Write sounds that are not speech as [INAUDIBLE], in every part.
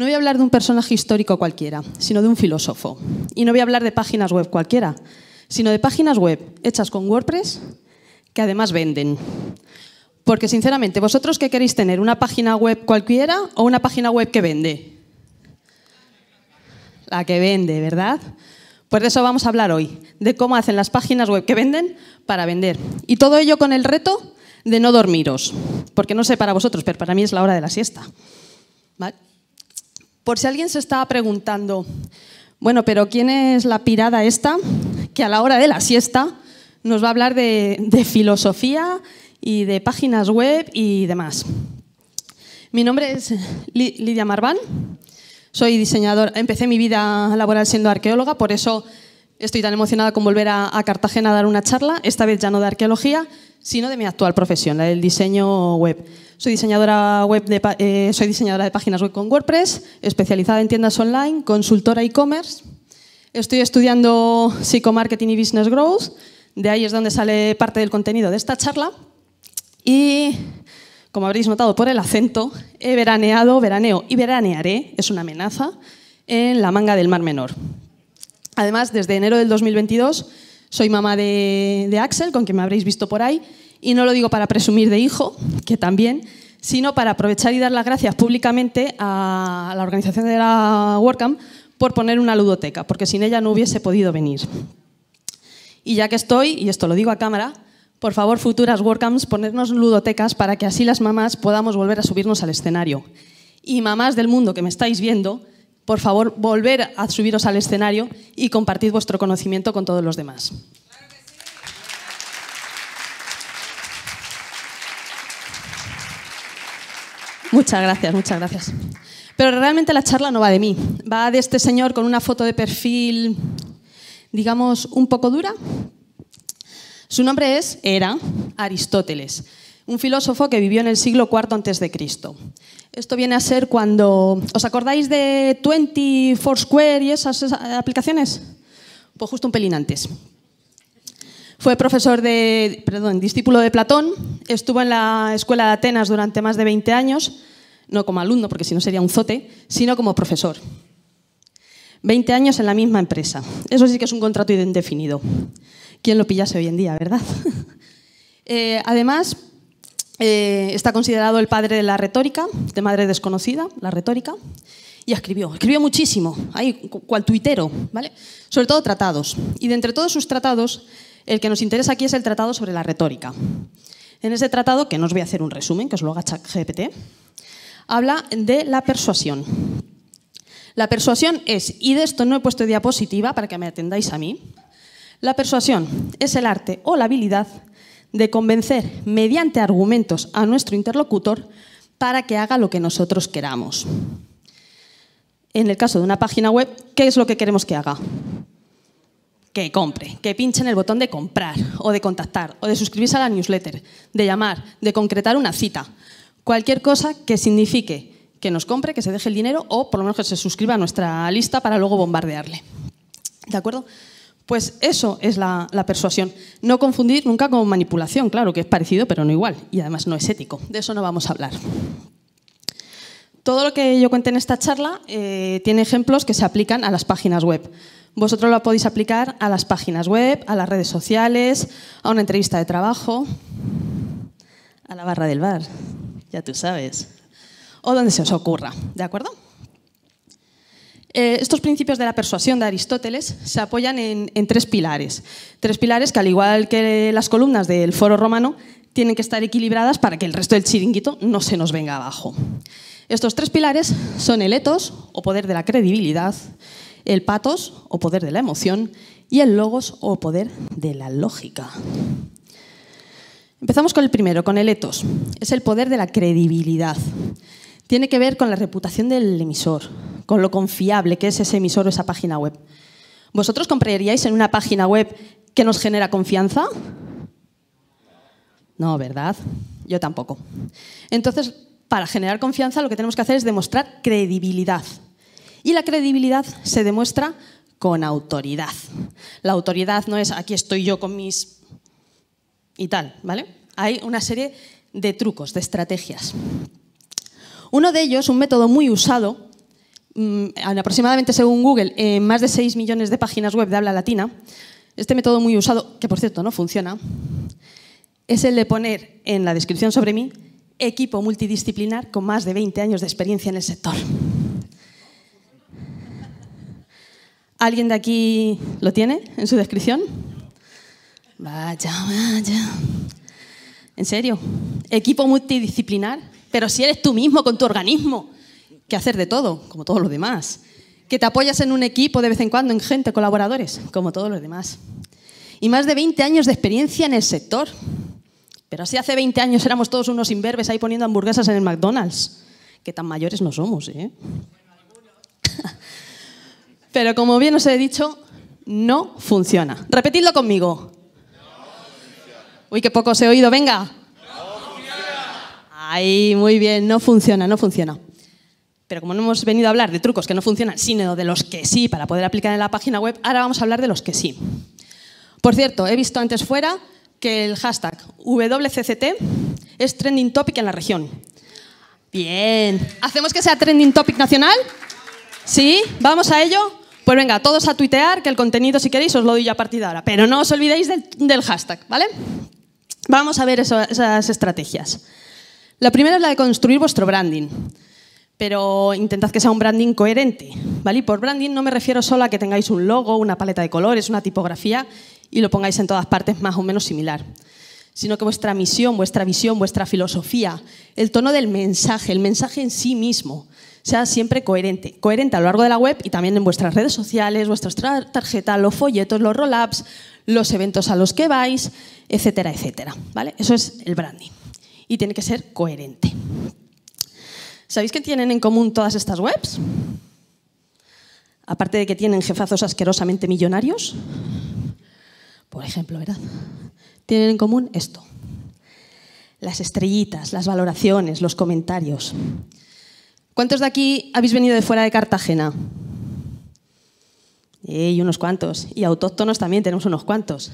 No voy a hablar de un personaje histórico cualquiera, sino de un filósofo. Y no voy a hablar de páginas web cualquiera, sino de páginas web hechas con WordPress que además venden. Porque sinceramente, ¿vosotros qué queréis tener? ¿Una página web cualquiera o una página web que vende? La que vende, ¿verdad? Pues de eso vamos a hablar hoy, de cómo hacen las páginas web que venden para vender. Y todo ello con el reto de no dormiros, porque no sé para vosotros, pero para mí es la hora de la siesta. ¿Vale? Por si alguien se estaba preguntando, bueno, pero ¿quién es la pirada esta que a la hora de la siesta nos va a hablar de, filosofía y de páginas web y demás? Mi nombre es Lidia Marván, soy diseñadora, empecé mi vida laboral siendo arqueóloga, por eso estoy tan emocionada con volver a Cartagena a dar una charla, esta vez ya no de arqueología, sino de mi actual profesión, la del diseño web. Soy diseñadora, web eh, soy diseñadora de páginas web con WordPress, especializada en tiendas online, consultora e-commerce. Estoy estudiando psicomarketing y business growth, de ahí es donde sale parte del contenido de esta charla. Y como habréis notado por el acento, he veraneado, veraneo y veranearé, es una amenaza, en la manga del Mar Menor. Además, desde enero del 2022 soy mamá de, Axel, con quien me habréis visto por ahí, y no lo digo para presumir de hijo, que también, sino para aprovechar y dar las gracias públicamente a la organización de la WordCamp por poner una ludoteca, porque sin ella no hubiese podido venir. Y ya que estoy, y esto lo digo a cámara, por favor, futuras WordCamps, ponernos ludotecas para que así las mamás podamos volver a subirnos al escenario. Y mamás del mundo que me estáis viendo, por favor, volver a subiros al escenario y compartid vuestro conocimiento con todos los demás. Muchas gracias, muchas gracias. Pero realmente la charla no va de mí, va de este señor con una foto de perfil, digamos, un poco dura. Su nombre es, era Aristóteles un filósofo que vivió en el siglo IV antes de Cristo. Esto viene a ser cuando... ¿Os acordáis de 24Square y esas, aplicaciones? Pues justo un pelín antes. Fue profesor de, perdón, discípulo de Platón, estuvo en la escuela de Atenas durante más de 20 años, no como alumno, porque si no sería un zote, sino como profesor. 20 años en la misma empresa. Eso sí que es un contrato indefinido. ¿Quién lo pillase hoy en día, verdad? [LAUGHS] Eh, además, eh, está considerado el padre de la retórica, de madre desconocida, la retórica, y escribió, escribió muchísimo, ahí, cual tuitero, ¿vale? Sobre todo tratados. Y de entre todos sus tratados, el que nos interesa aquí es el tratado sobre la retórica. En ese tratado, que no os voy a hacer un resumen, que os lo haga GPT, habla de la persuasión. La persuasión es, y de esto no he puesto diapositiva para que me atendáis a mí, la persuasión es el arte o la habilidad de convencer mediante argumentos a nuestro interlocutor para que haga lo que nosotros queramos. En el caso de una página web, ¿qué es lo que queremos que haga? Que compre, que pinche en el botón de comprar o de contactar o de suscribirse a la newsletter, de llamar, de concretar una cita. Cualquier cosa que signifique que nos compre, que se deje el dinero o por lo menos que se suscriba a nuestra lista para luego bombardearle. ¿De acuerdo? Pues eso es la, persuasión. No confundir nunca con manipulación, claro que es parecido, pero no igual, y además no es ético. De eso no vamos a hablar. Todo lo que yo cuente en esta charla eh, tiene ejemplos que se aplican a las páginas web. Vosotros lo podéis aplicar a las páginas web, a las redes sociales, a una entrevista de trabajo, a la barra del bar, ya tú sabes, o donde se os ocurra, ¿de acuerdo? Eh, estos principios de la persuasión de Aristóteles se apoyan en, tres pilares. Tres pilares que, al igual que las columnas del foro romano, tienen que estar equilibradas para que el resto del chiringuito no se nos venga abajo. Estos tres pilares son el etos, o poder de la credibilidad, el patos, o poder de la emoción, y el logos, o poder de la lógica. Empezamos con el primero, con el etos. Es el poder de la credibilidad tiene que ver con la reputación del emisor, con lo confiable que es ese emisor o esa página web. ¿Vosotros compraríais en una página web que nos genera confianza? No, ¿verdad? Yo tampoco. Entonces, para generar confianza lo que tenemos que hacer es demostrar credibilidad. Y la credibilidad se demuestra con autoridad. La autoridad no es aquí estoy yo con mis... y tal, ¿vale? Hay una serie de trucos, de estrategias. Uno de ellos, un método muy usado, mm, aproximadamente según Google, en más de 6 millones de páginas web de habla latina, este método muy usado, que por cierto no funciona, es el de poner en la descripción sobre mí equipo multidisciplinar con más de 20 años de experiencia en el sector. ¿Alguien de aquí lo tiene en su descripción? Vaya, vaya. ¿En serio? ¿Equipo multidisciplinar? Pero si eres tú mismo con tu organismo, que hacer de todo, como todos los demás. Que te apoyas en un equipo de vez en cuando, en gente, colaboradores, como todos los demás. Y más de 20 años de experiencia en el sector. Pero si hace 20 años éramos todos unos imberbes ahí poniendo hamburguesas en el McDonald's, que tan mayores no somos, ¿eh? [LAUGHS] Pero como bien os he dicho, no funciona. Repetidlo conmigo. Uy, que poco os he oído, venga. Ahí, muy bien, no funciona, no funciona. Pero como no hemos venido a hablar de trucos que no funcionan, sino de los que sí para poder aplicar en la página web, ahora vamos a hablar de los que sí. Por cierto, he visto antes fuera que el hashtag WCCT es trending topic en la región. Bien. ¿Hacemos que sea trending topic nacional? ¿Sí? ¿Vamos a ello? Pues venga, todos a tuitear, que el contenido, si queréis, os lo doy ya a partir de ahora. Pero no os olvidéis del, hashtag, ¿vale? Vamos a ver esas estrategias. La primera es la de construir vuestro branding, pero intentad que sea un branding coherente. ¿vale? por branding no me refiero solo a que tengáis un logo, una paleta de colores, una tipografía y lo pongáis en todas partes más o menos similar, sino que vuestra misión, vuestra visión, vuestra filosofía, el tono del mensaje, el mensaje en sí mismo, sea siempre coherente. Coherente a lo largo de la web y también en vuestras redes sociales, vuestras tarjetas, los folletos, los roll-ups, los eventos a los que vais, etcétera, etcétera. ¿vale? Eso es el branding y tiene que ser coherente. ¿Sabéis qué tienen en común todas estas webs? Aparte de que tienen jefazos asquerosamente millonarios, por ejemplo, ¿verdad? Tienen en común esto. Las estrellitas, las valoraciones, los comentarios. ¿Cuántos de aquí habéis venido de fuera de Cartagena? Y unos cuantos. Y autóctonos también tenemos unos cuantos.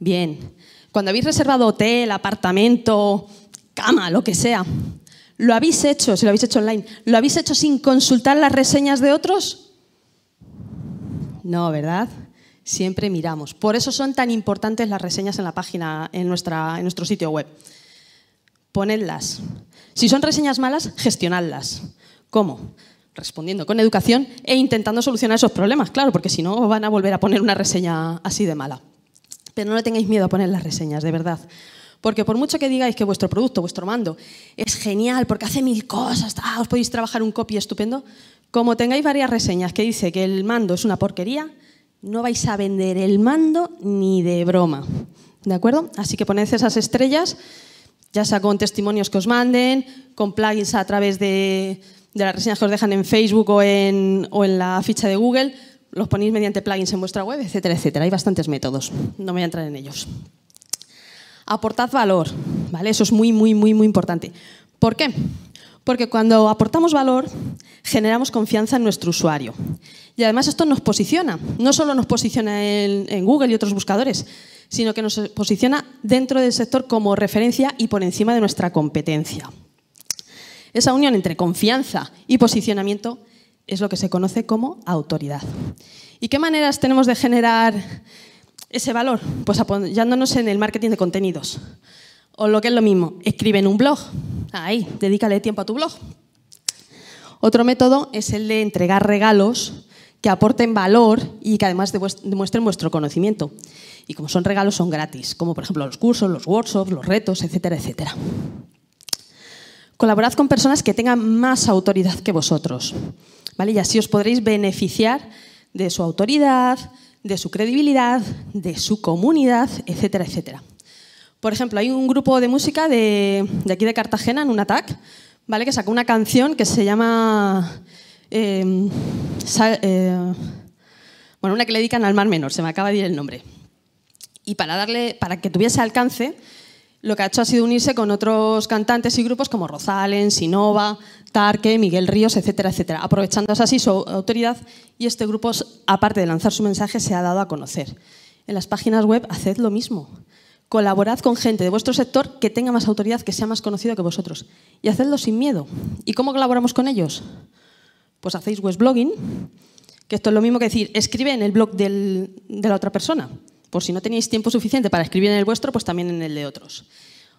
Bien cuando habéis reservado hotel, apartamento, cama, lo que sea, lo habéis hecho, si lo habéis hecho online, lo habéis hecho sin consultar las reseñas de otros? No, ¿verdad? Siempre miramos. Por eso son tan importantes las reseñas en la página, en, nuestra, en nuestro sitio web. Ponedlas. Si son reseñas malas, gestionadlas. ¿Cómo? Respondiendo con educación e intentando solucionar esos problemas, claro, porque si no van a volver a poner una reseña así de mala. Pero no le tengáis miedo a poner las reseñas, de verdad. Porque por mucho que digáis que vuestro producto, vuestro mando, es genial porque hace mil cosas, os podéis trabajar un copy estupendo, como tengáis varias reseñas que dice que el mando es una porquería, no vais a vender el mando ni de broma. ¿De acuerdo? Así que poned esas estrellas, ya sea con testimonios que os manden, con plugins a través de, las reseñas que os dejan en Facebook o en la ficha de Google, los ponéis mediante plugins en vuestra web, etcétera, etcétera. Hay bastantes métodos, no me voy a entrar en ellos. Aportad valor, ¿vale? Eso es muy, muy, muy, muy importante. ¿Por qué? Porque cuando aportamos valor, generamos confianza en nuestro usuario. Y además esto nos posiciona. No solo nos posiciona en, en, Google y otros buscadores, sino que nos posiciona dentro del sector como referencia y por encima de nuestra competencia. Esa unión entre confianza y posicionamiento es lo que se conoce como autoridad. ¿Y qué maneras tenemos de generar ese valor? Pues apoyándonos en el marketing de contenidos. O lo que es lo mismo, escribe en un blog. Ahí, dedícale tiempo a tu blog. Otro método es el de entregar regalos que aporten valor y que además demuestren vuestro conocimiento. Y como son regalos, son gratis, como por ejemplo los cursos, los workshops, los retos, etcétera, etcétera. Colaborad con personas que tengan más autoridad que vosotros. Y así os podréis beneficiar de su autoridad, de su credibilidad, de su comunidad, etcétera, etcétera. Por ejemplo, hay un grupo de música de, aquí de Cartagena, en un ATAC, ¿vale? que sacó una canción que se llama... Em, eh, bueno, una que le dedican al Mar Menor, se me acaba de ir el nombre. Y para, darle, para que tuviese alcance, lo que ha hecho ha sido unirse con otros cantantes y grupos como Rosalén, Sinova, Tarque, Miguel Ríos, etcétera, etcétera, aprovechándose así su autoridad y este grupo, aparte de lanzar su mensaje, se ha dado a conocer. En las páginas web haced lo mismo. Colaborad con gente de vuestro sector que tenga más autoridad, que sea más conocido que vosotros. Y hacedlo sin miedo. ¿Y cómo colaboramos con ellos? Pues hacéis web blogging, que esto es lo mismo que decir, escribe en el blog de la otra persona. Por si no tenéis tiempo suficiente para escribir en el vuestro, pues también en el de otros.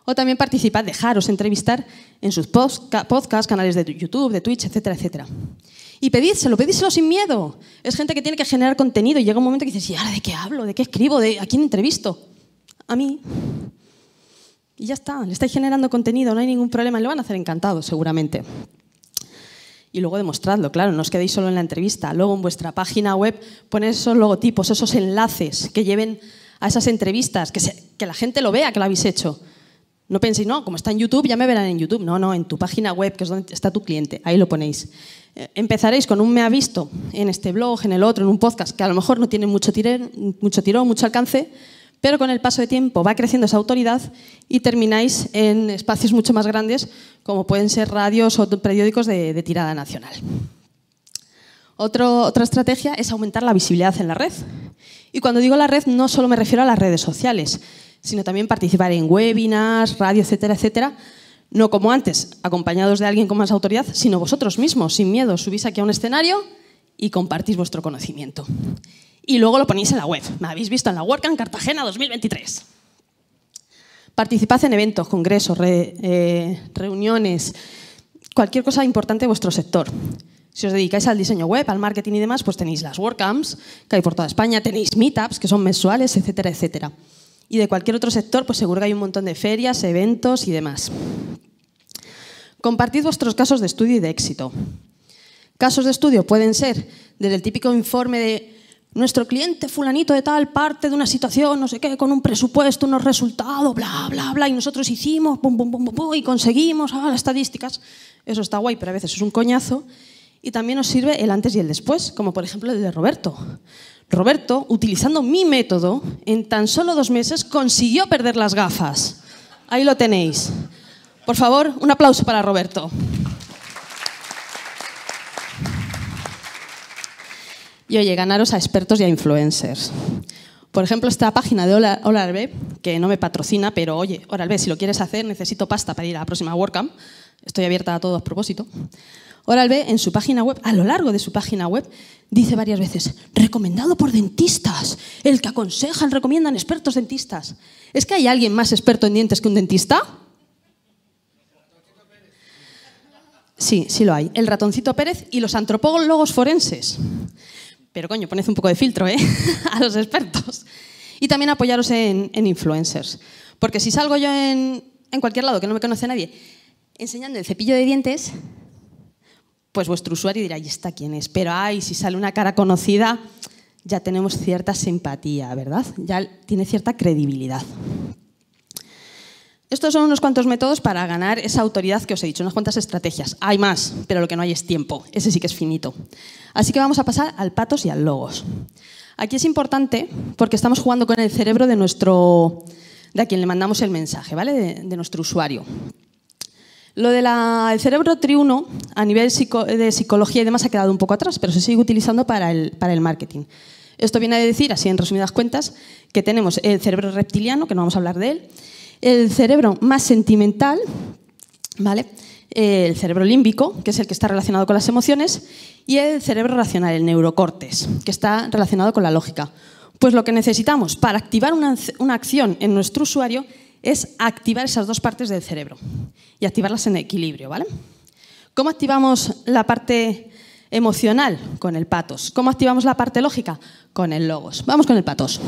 O también participad, dejaros entrevistar en sus podcasts, canales de YouTube, de Twitch, etcétera, etcétera. Y pedídselo, pedídselo sin miedo. Es gente que tiene que generar contenido y llega un momento que dices, ¿y ahora de qué hablo? ¿De qué escribo? ¿De ¿A quién entrevisto? A mí. Y ya está, le estáis generando contenido, no hay ningún problema, y lo van a hacer encantado, seguramente y luego demostradlo, claro, no os quedéis solo en la entrevista. Luego en vuestra página web ponéis esos logotipos, esos enlaces que lleven a esas entrevistas, que, la gente lo vea que lo habéis hecho. No penséis, no, como está en YouTube, ya me verán en YouTube. No, no, en tu página web, que es donde está tu cliente, ahí lo ponéis. Eh, empezaréis con un me ha visto en este blog, en el otro, en un podcast, que a lo mejor no tiene mucho, tirón, mucho tirón, mucho alcance, pero con el paso de tiempo va creciendo esa autoridad y termináis en espacios mucho más grandes, como pueden ser radios o periódicos de, tirada nacional. otra estrategia es aumentar la visibilidad en la red. Y cuando digo la red no solo me refiero a las redes sociales, sino también participar en webinars, radio, etcétera, etcétera. No como antes, acompañados de alguien con más autoridad, sino vosotros mismos, sin miedo. Subís aquí a un escenario y compartís vuestro conocimiento y luego lo ponéis en la web. Me habéis visto en la WordCamp Cartagena 2023. Participad en eventos, congresos, eh, reuniones, cualquier cosa importante de vuestro sector. Si os dedicáis al diseño web, al marketing y demás, pues tenéis las WordCamps, que hay por toda España, tenéis meetups, que son mensuales, etcétera, etcétera. Y de cualquier otro sector, pues seguro que hay un montón de ferias, eventos y demás. Compartid vuestros casos de estudio y de éxito. Casos de estudio pueden ser desde el típico informe de nuestro cliente fulanito de tal parte de una situación, no sé qué, con un presupuesto, unos resultados, bla, bla, bla, y nosotros hicimos, pum, pum, pum, pum, y conseguimos ah, las estadísticas. Eso está guay, pero a veces es un coñazo. Y también nos sirve el antes y el después, como por ejemplo el de Roberto. Roberto, utilizando mi método, en tan solo dos meses consiguió perder las gafas. Ahí lo tenéis. Por favor, un aplauso para Roberto. y oye, ganaros a expertos y a influencers. Por ejemplo, esta página de hola que no me patrocina, pero oye, Oral si lo quieres hacer, necesito pasta para ir a la próxima WordCamp. Estoy abierta a todo a propósito. Oral en su página web, a lo largo de su página web, dice varias veces, recomendado por dentistas, el que aconsejan, recomiendan expertos dentistas. ¿Es que hay alguien más experto en dientes que un dentista? Sí, sí lo hay. El ratoncito Pérez y los antropólogos forenses. Pero coño, poned un poco de filtro ¿eh? [LAUGHS] a los expertos. Y también apoyaros en, influencers. Porque si salgo yo en, cualquier lado que no me conoce nadie enseñando el cepillo de dientes, pues vuestro usuario dirá, ¿y está quién es? Pero ay, si sale una cara conocida, ya tenemos cierta simpatía, ¿verdad? Ya tiene cierta credibilidad. Estos son unos cuantos métodos para ganar esa autoridad que os he dicho, unas cuantas estrategias. Hay más, pero lo que no hay es tiempo. Ese sí que es finito. Así que vamos a pasar al patos y al logos. Aquí es importante porque estamos jugando con el cerebro de nuestro de a quien le mandamos el mensaje, ¿vale? De, nuestro usuario. Lo del cerebro triuno a nivel de psicología y demás ha quedado un poco atrás, pero se sigue utilizando para el, para el marketing. Esto viene a decir, así en resumidas cuentas, que tenemos el cerebro reptiliano, que no vamos a hablar de él, el cerebro más sentimental, ¿vale? el cerebro límbico, que es el que está relacionado con las emociones, y el cerebro racional, el neurocortes, que está relacionado con la lógica. Pues lo que necesitamos para activar una, una acción en nuestro usuario es activar esas dos partes del cerebro y activarlas en equilibrio, ¿vale? ¿Cómo activamos la parte emocional? Con el patos. ¿Cómo activamos la parte lógica? Con el logos. Vamos con el patos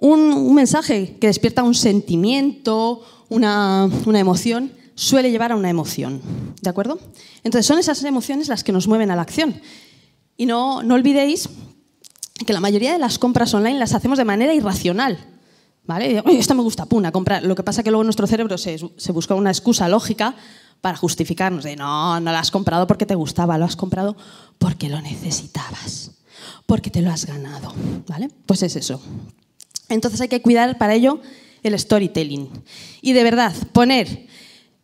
un, mensaje que despierta un sentimiento, una, emoción, suele llevar a una emoción. ¿De acuerdo? Entonces son esas emociones las que nos mueven a la acción. Y no, olvidéis que la mayoría de las compras online las hacemos de manera irracional. ¿Vale? Esto me gusta, puna, comprar. Lo que pasa es que luego nuestro cerebro se, se, busca una excusa lógica para justificarnos de no, no la has comprado porque te gustaba, lo has comprado porque lo necesitabas, porque te lo has ganado. ¿Vale? Pues es eso. Entonces hay que cuidar para ello el storytelling. Y de verdad, poner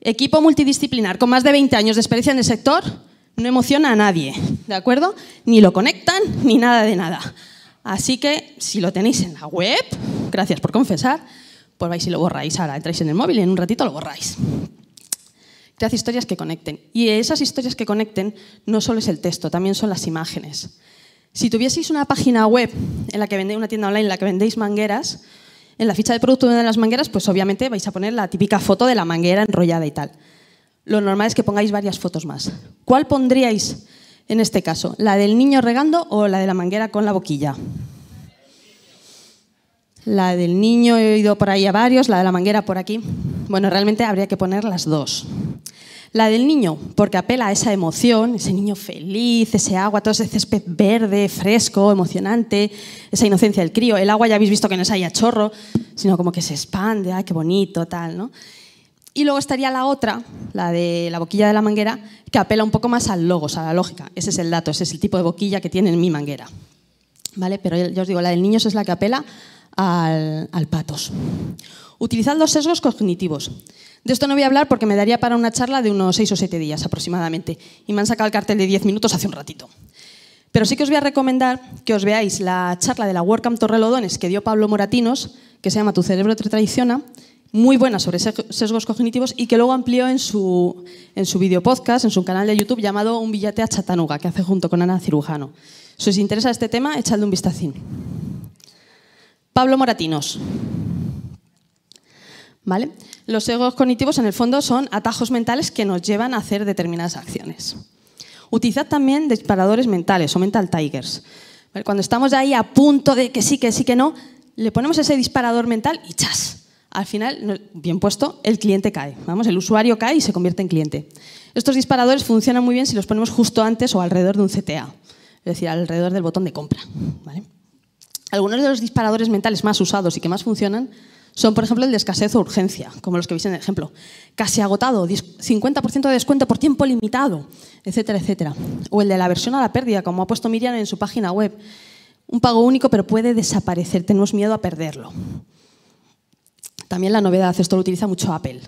equipo multidisciplinar con más de 20 años de experiencia en el sector no emociona a nadie, ¿de acuerdo? Ni lo conectan, ni nada de nada. Así que si lo tenéis en la web, gracias por confesar, pues vais y lo borráis. Ahora entráis en el móvil y en un ratito lo borráis. Cread historias que conecten. Y esas historias que conecten no solo es el texto, también son las imágenes. Si tuvieseis una página web en la que vendéis una tienda online en la que vendéis mangueras, en la ficha de producto de las mangueras, pues obviamente vais a poner la típica foto de la manguera enrollada y tal. Lo normal es que pongáis varias fotos más. ¿Cuál pondríais en este caso? ¿La del niño regando o la de la manguera con la boquilla? La del niño he oído por ahí a varios, la de la manguera por aquí. Bueno, realmente habría que poner las dos. La del niño, porque apela a esa emoción, ese niño feliz, ese agua, todo ese césped verde, fresco, emocionante, esa inocencia del crío. El agua ya habéis visto que no es ahí a chorro, sino como que se expande, ay, qué bonito, tal, ¿no? Y luego estaría la otra, la de la boquilla de la manguera, que apela un poco más al logos, a la lógica. Ese es el dato, ese es el tipo de boquilla que tiene en mi manguera. ¿Vale? Pero yo os digo, la del niño es la que apela al, patos. Utilizad los sesgos cognitivos. De esto no voy a hablar porque me daría para una charla de unos seis o siete días aproximadamente y me han sacado el cartel de diez minutos hace un ratito. Pero sí que os voy a recomendar que os veáis la charla de la WordCamp Torrelodones que dio Pablo Moratinos, que se llama Tu cerebro te traiciona, muy buena sobre sesgos cognitivos y que luego amplió en su, en su video podcast, en su canal de YouTube llamado Un billete a Chatanuga, que hace junto con Ana Cirujano. Si os interesa este tema, echadle un vistacín. Pablo Moratinos. ¿Vale? Los egos cognitivos, en el fondo, son atajos mentales que nos llevan a hacer determinadas acciones. Utilizad también disparadores mentales o mental tigers. Cuando estamos ahí a punto de que sí, que sí, que no, le ponemos ese disparador mental y ¡chas! Al final, bien puesto, el cliente cae. Vamos, el usuario cae y se convierte en cliente. Estos disparadores funcionan muy bien si los ponemos justo antes o alrededor de un CTA, es decir, alrededor del botón de compra. Algunos de los disparadores mentales más usados y que más funcionan son, por ejemplo, el de escasez o urgencia, como los que veis en el ejemplo. Casi agotado, 50% de descuento por tiempo limitado, etcétera, etcétera. O el de la aversión a la pérdida, como ha puesto Miriam en su página web. Un pago único, pero puede desaparecer, tenemos miedo a perderlo. También la novedad, esto lo utiliza mucho Apple.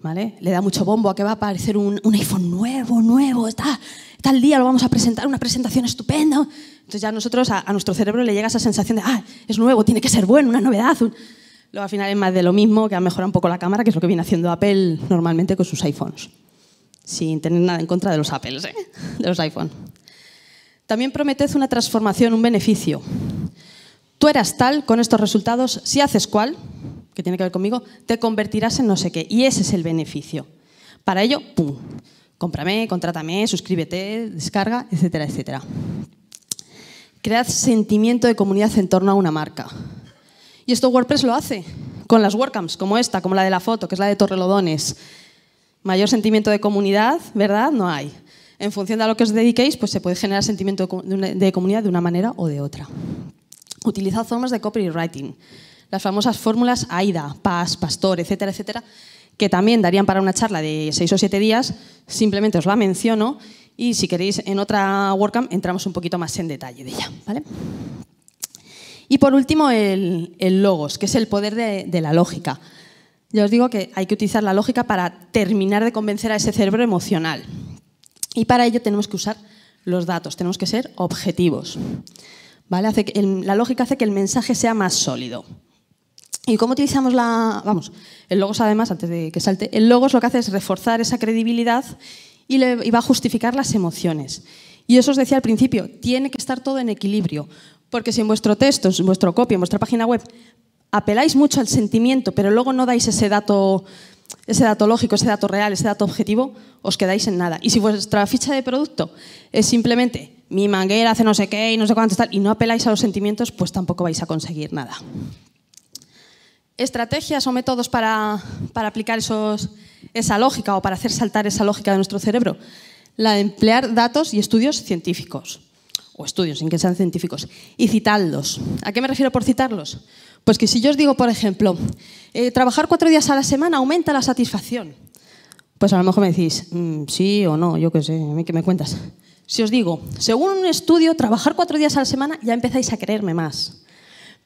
¿vale? Le da mucho bombo a que va a aparecer un, un iPhone nuevo, nuevo, está tal día lo vamos a presentar, una presentación estupenda. Entonces ya nosotros, a, nuestro cerebro le llega esa sensación de, ah, es nuevo, tiene que ser bueno, una novedad. Luego al final es más de lo mismo, que ha mejorado un poco la cámara, que es lo que viene haciendo Apple normalmente con sus iPhones. Sin tener nada en contra de los Apple, ¿eh? de los iPhone. También prometed una transformación, un beneficio. Tú eras tal con estos resultados, si haces cual, que tiene que ver conmigo, te convertirás en no sé qué. Y ese es el beneficio. Para ello, ¡pum! Cómprame, contrátame, suscríbete, descarga, etcétera, etcétera. Cread sentimiento de comunidad en torno a una marca. Y esto WordPress lo hace con las WordCamps, como esta, como la de la foto, que es la de Torrelodones. Mayor sentimiento de comunidad, ¿verdad? No hay. En función de a lo que os dediquéis, pues se puede generar sentimiento de, comunidad de una manera o de otra. Utilizad formas de copywriting. Las famosas fórmulas AIDA, PAS, PASTOR, etcétera, etcétera, que también darían para una charla de seis o siete días, simplemente os la menciono y si queréis en otra WordCamp entramos un poquito más en detalle de ella. ¿vale? Y por último, el, logos, que es el poder de, la lógica. Ya os digo que hay que utilizar la lógica para terminar de convencer a ese cerebro emocional. Y para ello tenemos que usar los datos, tenemos que ser objetivos. ¿Vale? Hace la lógica hace que el mensaje sea más sólido. ¿Y cómo utilizamos la...? Vamos, el logos además, antes de que salte, el logos lo que hace es reforzar esa credibilidad y, va a justificar las emociones. Y eso os decía al principio, tiene que estar todo en equilibrio, porque si en vuestro texto, en vuestro copia, en vuestra página web, apeláis mucho al sentimiento, pero luego no dais ese dato, ese dato lógico, ese dato real, ese dato objetivo, os quedáis en nada. Y si vuestra ficha de producto es simplemente mi manguera hace no sé qué y no sé cuánto tal, y no apeláis a los sentimientos, pues tampoco vais a conseguir nada estrategias o métodos para, aplicar esa lógica o para hacer saltar esa lógica de nuestro cerebro. La de emplear datos y estudios científicos, o estudios en que sean científicos, y citarlos. ¿A qué me refiero por citarlos? Pues que si yo os digo, por ejemplo, eh, trabajar cuatro días a la semana aumenta la satisfacción, pues a lo mejor me decís, mm, sí o no, yo qué sé, a mí qué me cuentas. Si os digo, según un estudio, trabajar cuatro días a la semana ya empezáis a creerme más.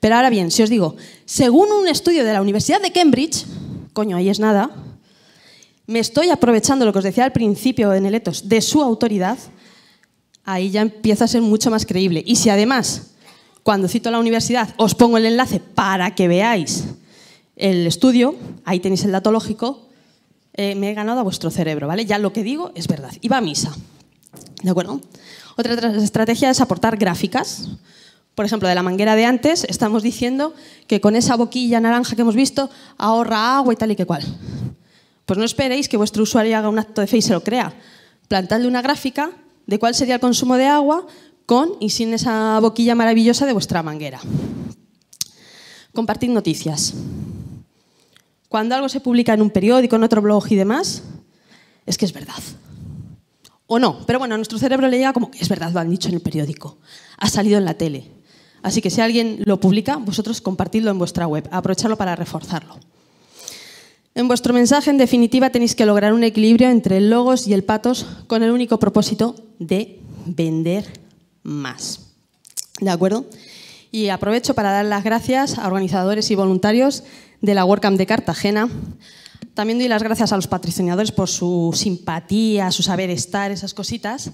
Pero ahora bien, si os digo, según un estudio de la Universidad de Cambridge, coño, ahí es nada, me estoy aprovechando lo que os decía al principio en neletos de su autoridad, ahí ya empieza a ser mucho más creíble. Y si además, cuando cito a la universidad, os pongo el enlace para que veáis el estudio, ahí tenéis el dato lógico, eh, me he ganado a vuestro cerebro, ¿vale? Ya lo que digo es verdad. Y va a misa. ¿De acuerdo? Otra estrategia es aportar gráficas por ejemplo, de la manguera de antes, estamos diciendo que con esa boquilla naranja que hemos visto ahorra agua y tal y que cual. Pues no esperéis que vuestro usuario haga un acto de fe y se lo crea. Plantadle una gráfica de cuál sería el consumo de agua con y sin esa boquilla maravillosa de vuestra manguera. Compartir noticias. Cuando algo se publica en un periódico, en otro blog y demás, es que es verdad. O no, pero bueno, nuestro cerebro le llega como que es verdad, lo han dicho en el periódico, ha salido en la tele, Así que si alguien lo publica, vosotros compartidlo en vuestra web, aprovecharlo para reforzarlo. En vuestro mensaje, en definitiva, tenéis que lograr un equilibrio entre el logos y el patos con el único propósito de vender más. ¿De acuerdo? Y aprovecho para dar las gracias a organizadores y voluntarios de la WordCamp de Cartagena. También doy las gracias a los patrocinadores por su simpatía, su saber estar, esas cositas.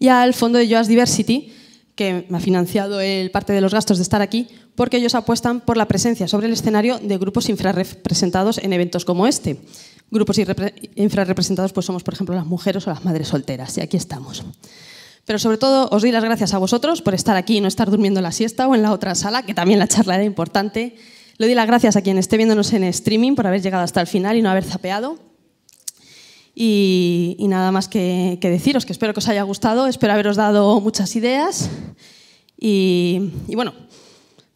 Y al fondo de Joas Diversity que me ha financiado el parte de los gastos de estar aquí, porque ellos apuestan por la presencia sobre el escenario de grupos infrarrepresentados en eventos como este. Grupos infrarrepresentados pues somos, por ejemplo, las mujeres o las madres solteras, y aquí estamos. Pero sobre todo os doy las gracias a vosotros por estar aquí y no estar durmiendo la siesta o en la otra sala, que también la charla era importante. Le doy las gracias a quien esté viéndonos en streaming por haber llegado hasta el final y no haber zapeado. Y, nada más que, deciros, que espero que os haya gustado, espero haberos dado muchas ideas. Y, bueno,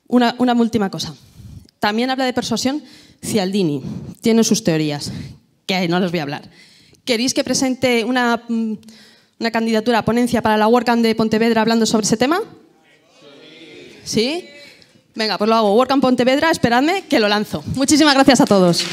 una, última cosa. También habla de persuasión Cialdini, tiene sus teorías, que no los voy a hablar. ¿Queréis que presente una, mm, candidatura a ponencia para la WordCamp de Pontevedra hablando sobre ese tema? Sí. Venga, pues lo hago. WordCamp Pontevedra, esperadme que lo lanzo. Muchísimas gracias a todos.